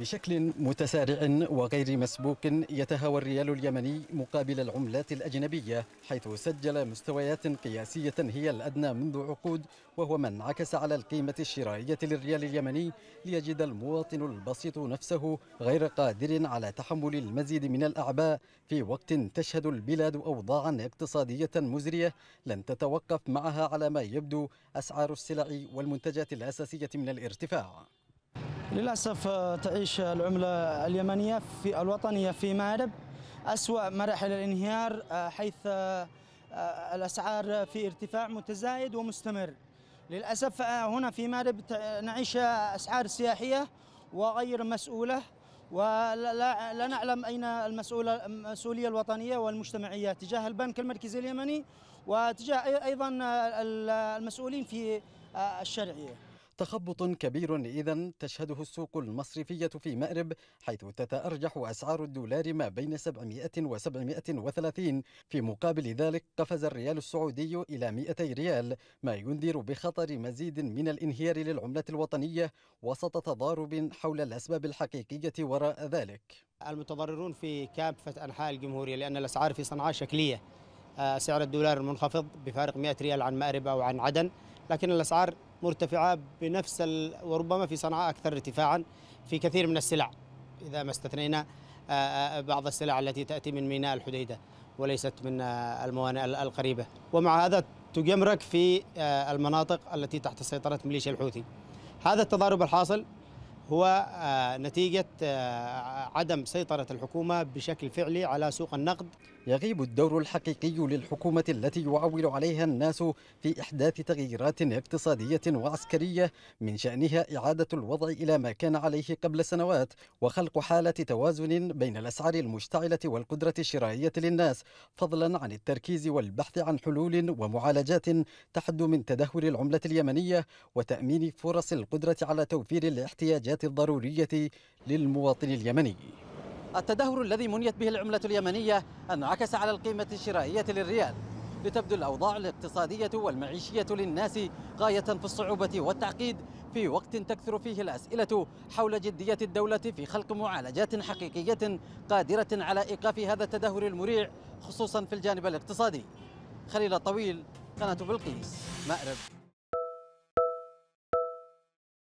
بشكل متسارع وغير مسبوق يتهاوى الريال اليمني مقابل العملات الأجنبية حيث سجل مستويات قياسية هي الأدنى منذ عقود وهو ما انعكس على القيمة الشرائية للريال اليمني ليجد المواطن البسيط نفسه غير قادر على تحمل المزيد من الأعباء في وقت تشهد البلاد أوضاعا اقتصادية مزرية لن تتوقف معها على ما يبدو أسعار السلع والمنتجات الأساسية من الارتفاع للأسف آه، تعيش العملة اليمنية في الوطنية في مأرب أسوأ مراحل الانهيار آه، حيث آه، الأسعار في ارتفاع متزايد ومستمر للأسف هنا في مأرب نعيش أسعار سياحية وغير مسؤولة ولا لا نعلم اين المسؤولة المسؤوليه الوطنيه والمجتمعيه تجاه البنك المركزي اليمني وتجاه ايضا المسؤولين في الشرعيه تخبط كبير إذا تشهده السوق المصرفية في مأرب حيث تتأرجح أسعار الدولار ما بين 700 و 730 في مقابل ذلك قفز الريال السعودي إلى 200 ريال ما ينذر بخطر مزيد من الانهيار للعملة الوطنية وسط تضارب حول الأسباب الحقيقية وراء ذلك المتضررون في كافة أنحاء الجمهورية لأن الأسعار في صنعاء شكلية آه، سعر الدولار المنخفض بفارق 100 ريال عن مأرب أو عن عدن لكن الأسعار مرتفعة بنفس وربما في صنعاء أكثر ارتفاعا في كثير من السلع إذا ما استثنينا آه، آه، بعض السلع التي تأتي من ميناء الحديدة وليست من آه، الموانئ القريبة ومع هذا تجمرك في المناطق التي تحت سيطرة ميليشيا الحوثي هذا التضارب الحاصل هو آه، نتيجة آه، عدم سيطرة الحكومة بشكل فعلي على سوق النقد يغيب الدور الحقيقي للحكومة التي يعول عليها الناس في إحداث تغييرات اقتصادية وعسكرية من شأنها إعادة الوضع إلى ما كان عليه قبل سنوات وخلق حالة توازن بين الأسعار المشتعلة والقدرة الشرائية للناس فضلا عن التركيز والبحث عن حلول ومعالجات تحد من تدهور العملة اليمنية وتأمين فرص القدرة على توفير الاحتياجات الضرورية للمواطن اليمني التدهور الذي منيت به العملة اليمنية انعكس على القيمة الشرائية للريال لتبدو الأوضاع الاقتصادية والمعيشية للناس غاية في الصعوبة والتعقيد في وقت تكثر فيه الأسئلة حول جدية الدولة في خلق معالجات حقيقية قادرة على إيقاف هذا التدهور المريع خصوصا في الجانب الاقتصادي خليل الطويل قناة بلقيس مأرب